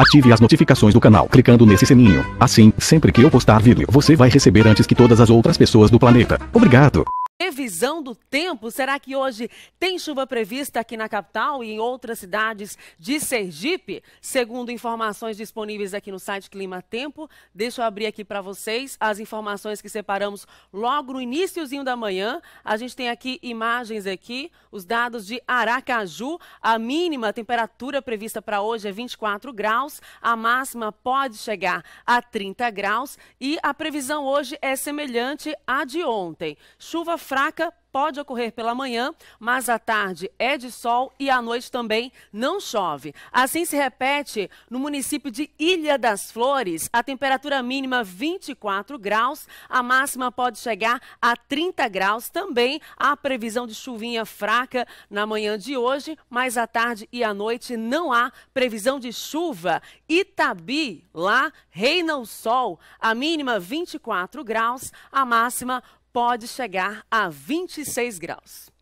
Ative as notificações do canal clicando nesse sininho. Assim, sempre que eu postar vídeo, você vai receber antes que todas as outras pessoas do planeta. Obrigado! Previsão do tempo, será que hoje tem chuva prevista aqui na capital e em outras cidades de Sergipe? Segundo informações disponíveis aqui no site Clima Tempo, deixa eu abrir aqui para vocês as informações que separamos logo no iníciozinho da manhã. A gente tem aqui imagens aqui, os dados de Aracaju. A mínima temperatura prevista para hoje é 24 graus, a máxima pode chegar a 30 graus e a previsão hoje é semelhante à de ontem. Chuva fraca pode ocorrer pela manhã, mas à tarde é de sol e à noite também não chove. Assim se repete no município de Ilha das Flores, a temperatura mínima 24 graus, a máxima pode chegar a 30 graus também. Há previsão de chuvinha fraca na manhã de hoje, mas à tarde e à noite não há previsão de chuva. Itabi, lá reina o sol, a mínima 24 graus, a máxima pode chegar a 26 graus.